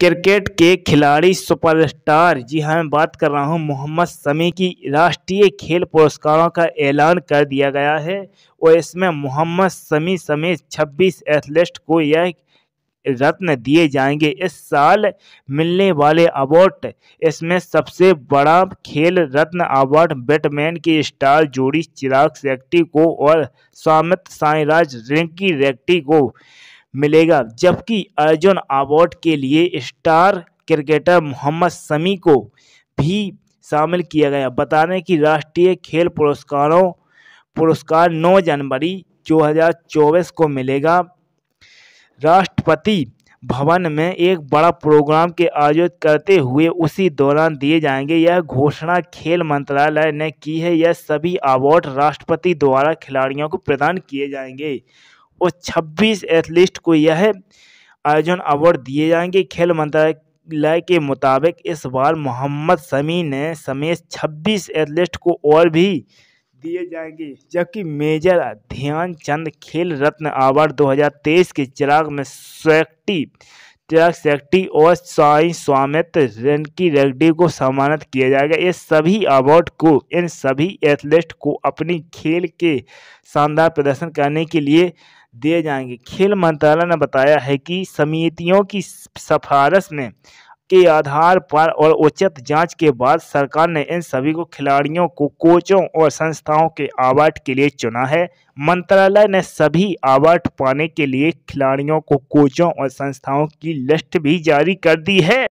cricket के खिलाड़ी superstar जी हाँ मैं बात कर रहा हूँ मोहम्मद शमी की राष्ट्रीय खेल पुरस्कारों का ऐलान कर दिया गया है और इसमें मोहम्मद शमी समेत 26 एथलीट को यह रत्न दिए जाएंगे इस साल मिलने वाले अवार्ड इसमें सबसे बड़ा खेल रत्न अवार्ड बैटमैन की स्टार जोड़ी चिराग सेक्टी को और स्वामित साईराज रिंकी रेक्टी को मिलेगा जबकि अर्जुन अवार्ड के लिए स्टार क्रिकेटर मोहम्मद शमी को भी शामिल किया गया बताने कि राष्ट्रीय खेल पुरस्कारों पुरस्कार 9 जनवरी 2024 को मिलेगा राष्ट्रपति भवन में एक बड़ा प्रोग्राम के आयोजित करते हुए उसी दौरान दिए जाएंगे यह घोषणा खेल मंत्रालय ने की है यह सभी अवार्ड राष्ट्रपति द्वारा खिलाड़ियों को प्रदान किए जाएंगे और 26 एथलीट को यह आयोजन अवार्ड दिए जाएंगे खेल मंत्रालय के मुताबिक इस बार मोहम्मद शमी ने समेत 26 एथलीट को और भी दिए जाएंगे जबकि मेजर ध्यानचंद खेल रत्न अवार्ड 2023 के चिराग में स्वैक्टी सेक्टी और साई स्वामित रेनकी रेड्डी को सम्मानित किया जाएगा ये सभी अवार्ड को इन सभी एथलीट को अपनी खेल के शानदार प्रदर्शन करने के लिए दिए जाएंगे खेल मंत्रालय ने बताया है कि समितियों की सिफारिश में के आधार पर और उचित जांच के बाद सरकार ने इन सभी को खिलाड़ियों को कोचों और संस्थाओं के अवार्ड के लिए चुना है मंत्रालय ने सभी आवार्ड पाने के लिए खिलाड़ियों को कोचों और संस्थाओं की लिस्ट भी जारी कर दी है